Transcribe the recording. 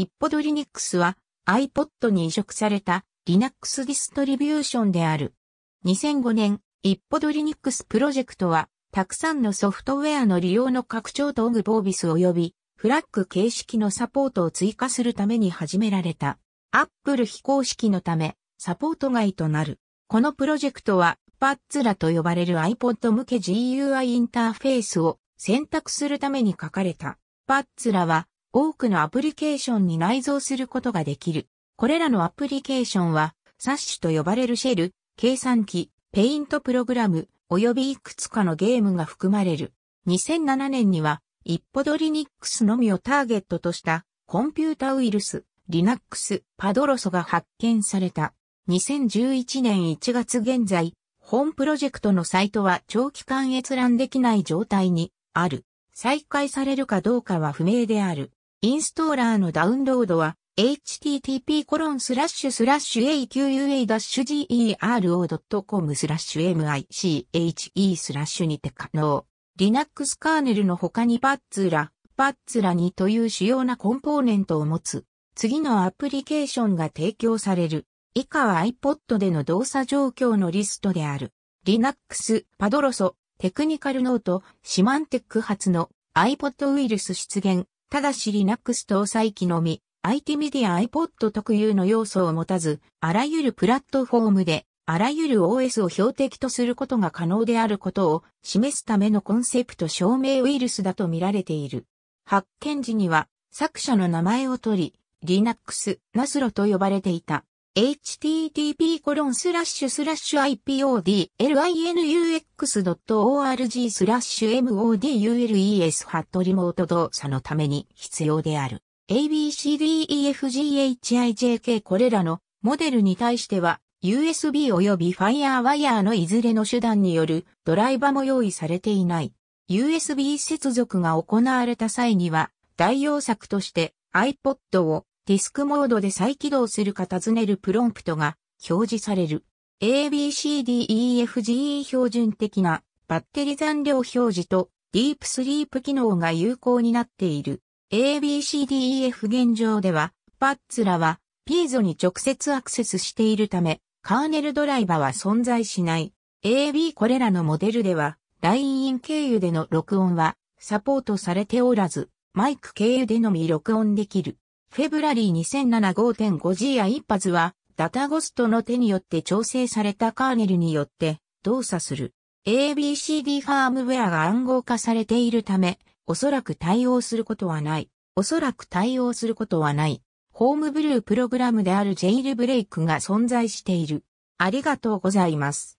一歩ドリニックスは iPod に移植された Linux ディストリビューションである。2005年、一歩ドリニックスプロジェクトは、たくさんのソフトウェアの利用の拡張とオグボービス及び、フラッグ形式のサポートを追加するために始められた。Apple 非公式のため、サポート外となる。このプロジェクトは、パッツラと呼ばれる iPod 向け GUI インターフェースを選択するために書かれた。パッツラは、多くのアプリケーションに内蔵することができる。これらのアプリケーションは、サッシュと呼ばれるシェル、計算機、ペイントプログラム、及びいくつかのゲームが含まれる。2007年には、一歩ドリニックスのみをターゲットとしたコンピュータウイルス、Linux、パドロソが発見された。2011年1月現在、本プロジェクトのサイトは長期間閲覧できない状態にある。再開されるかどうかは不明である。インストーラーのダウンロードは http://aqua-gero.com スラッシュ miche スラッシュにて可能。Linux カーネルの他にパッツラ、パッツラ2という主要なコンポーネントを持つ。次のアプリケーションが提供される。以下は iPod での動作状況のリストである。Linux、パドロソ、テクニカルノート、シマンテック発の iPod ウイルス出現、ただし Linux 搭載機のみ、IT メディア iPod 特有の要素を持たず、あらゆるプラットフォームで、あらゆる OS を標的とすることが可能であることを示すためのコンセプト証明ウイルスだと見られている。発見時には作者の名前を取り、Linux、ナスロと呼ばれていた。http://ipodlinux.org スラッシュ modules ハットリモート動作のために必要である。abcdefghijk これらのモデルに対しては USB 及び FireWire のいずれの手段によるドライバも用意されていない。USB 接続が行われた際には代用策として iPod をディスクモードで再起動するか尋ねるプロンプトが表示される。ABCDEFGE 標準的なバッテリ残量表示とディープスリープ機能が有効になっている。ABCDEF 現状では、パッツラはピーゾに直接アクセスしているため、カーネルドライバーは存在しない。AB これらのモデルでは、ラインイン経由での録音はサポートされておらず、マイク経由でのみ録音できる。フェブラリー 2007.5G 5や一発は、ダタゴストの手によって調整されたカーネルによって動作する ABCD ファームウェアが暗号化されているため、おそらく対応することはない。おそらく対応することはない。ホームブループログラムであるジェイルブレイクが存在している。ありがとうございます。